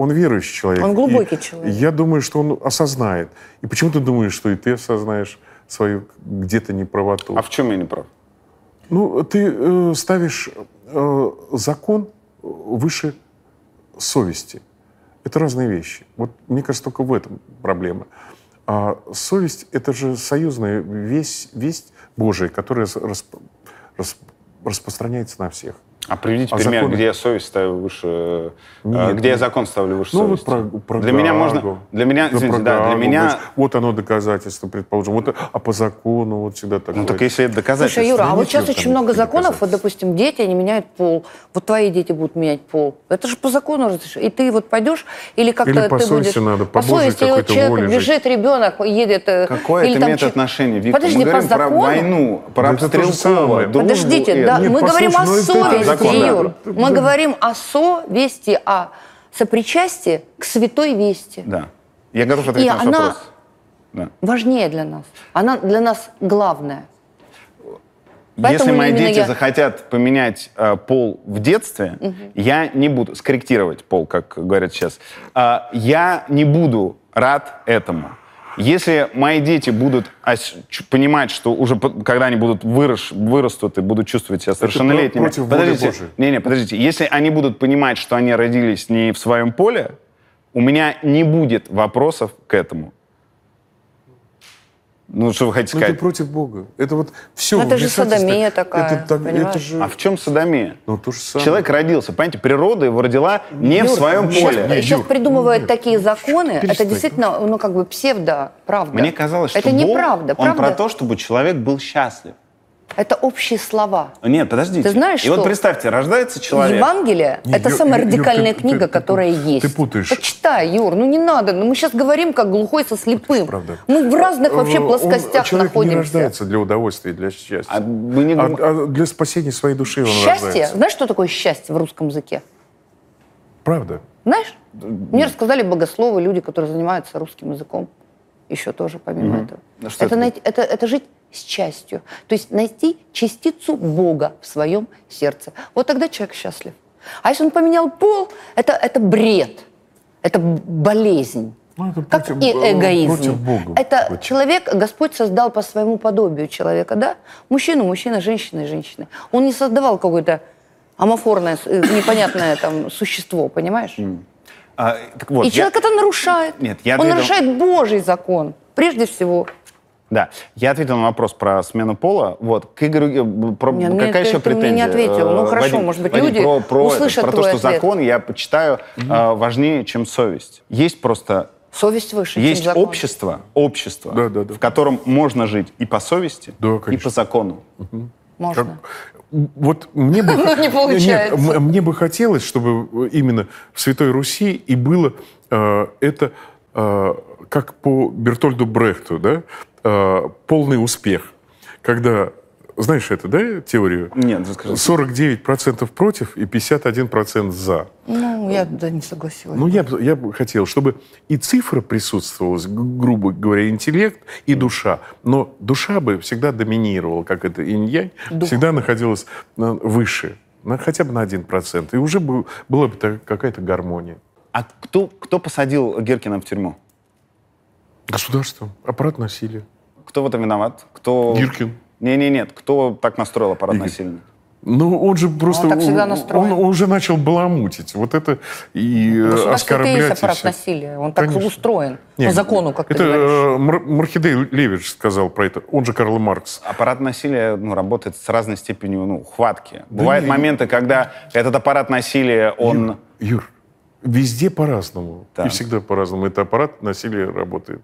он верующий человек. Он глубокий и человек. Я думаю, что он осознает. И почему ты думаешь, что и ты осознаешь свою где-то неправоту? А в чем я неправ? Ну, ты э, ставишь э, закон выше совести. Это разные вещи. Вот мне кажется, только в этом проблема. А совесть — это же союзная весть, весть Божия, которая расп, расп, распространяется на всех. А приведите а пример, закон... где я совесть ставлю выше, э, Нет, где я закон ставлю выше ну, совести. Вот про, про для меня можно, для меня, да, извините, да, для меня... Говоришь, вот оно доказательство, предположим. Вот, а по закону вот всегда ну, такое. Ну так если это доказательство... Слушай, Юра, а вот сейчас очень много законов, вот, допустим, дети, они меняют пол. Вот твои дети будут менять пол. Это же по закону разрешено. И ты вот пойдешь, или как-то или по ты совести будешь... надо, по, по совести какой-то воле бежит, жить. ребенок едет... Э, Какое или это имеет человек... отношение, Виктор? Подожди, мы говорим про закону? войну, про обстрел Подождите, мы говорим ну о совести закон. мы да. говорим о совести, о сопричастии к святой вести. Да. Я готов ответить И на она вопрос. Да. важнее для нас. Она для нас главная. Поэтому Если мои дети я... захотят поменять э, пол в детстве, угу. я не буду скорректировать пол, как говорят сейчас. Э, я не буду рад этому. Если мои дети будут понимать, что уже когда они будут вырос, вырастут и будут чувствовать себя совершеннолетними... Это против подождите, не, не, подождите. Если они будут понимать, что они родились не в своем поле, у меня не будет вопросов к этому. Ну, что вы хотите ну, сказать? Но это против Бога. Это вот все. Ну, это же садомия такая. Это, так, это же... А в чем садомия? Ну, то же самое. Человек родился, понимаете, природа его родила не Юр, в своем сейчас, поле. Сейчас Юр, придумывают Юр, такие законы. Перестань. Это действительно, ну, как бы псевдо, правда. Мне казалось, что это Бог, неправда, правда? он про то, чтобы человек был счастлив. Это общие слова. Нет, подождите. Ты знаешь, И что? вот представьте, рождается человек. Евангелие это Ю, самая Юр, радикальная Юр, ты, книга, ты, которая ты, есть. Ты путаешь. Почитай, Юр, ну не надо. Ну, мы сейчас говорим как глухой со слепым. Правда. Мы в разных вообще э, плоскостях он, человек не рождается для удовольствия и для счастья. А, мы не... а, а для спасения своей души счастье? он счастье? рождается. Знаешь, что такое счастье в русском языке? Правда. Знаешь? Мне рассказали богословы, люди, которые занимаются русским языком. Еще тоже, помимо mm этого. А что это, это? Это, это жить с частью. То есть найти частицу Бога в своем сердце. Вот тогда человек счастлив. А если он поменял пол, это, это бред, это болезнь. Ну, это как против, и эгоизм. Против Бога. Это против. человек, Господь создал по своему подобию человека, да? Мужчину, мужчина, женщина, женщина. Он не создавал какое-то амофорное, э, непонятное там существо, понимаешь? Mm. А, так вот, и я... человек это нарушает. Нет, я Он двигал... нарушает Божий закон, прежде всего. Да, я ответил на вопрос про смену пола. Вот к Игорю э, про, не, ну, какая еще претензия? Ты мне не ответил. Ну э, хорошо, Вадим, может быть Вадим, люди про, про, услышат про то, что ответ. закон я почитаю угу. э, важнее, чем совесть. Есть просто Совесть выше. Есть чем закон. общество, общество, да, да, да. в котором можно жить и по совести, да, и по закону. Угу. Можно. Как, вот мне бы, ну, не получается. Нет, мне бы хотелось, чтобы э, именно в Святой Руси и было э, это э, как по Бертольду Брехту, да, Э, полный успех, когда знаешь это, да, теорию? Нет, расскажи. Ну 49% против и 51% за. Ну, я да, не согласилась. Ну, я, я бы хотел, чтобы и цифра присутствовала, грубо говоря, интеллект и душа. Но душа бы всегда доминировала, как это инь-янь, всегда находилась выше, хотя бы на 1%. И уже бы, была бы какая-то гармония. А кто, кто посадил Геркина в тюрьму? Государство аппарат насилия. Кто в этом виноват? Кто... Гиркин. Не-не-нет, кто так настроил аппарат Игорь. насилия? Ну, он же просто... Он, так всегда он, он уже начал баламутить. Вот это и э, ну, Государство оскорблять... Это и есть аппарат насилия. Он так устроен. Ну, нет, по закону, как это, ты э, говоришь. Мархидей Левич сказал про это. Он же Карл Маркс. Аппарат насилия ну, работает с разной степенью ну, хватки. Да Бывают нет. моменты, когда этот аппарат насилия, он... Юр, Юр везде по-разному. Да. И всегда по-разному. Это аппарат насилия работает.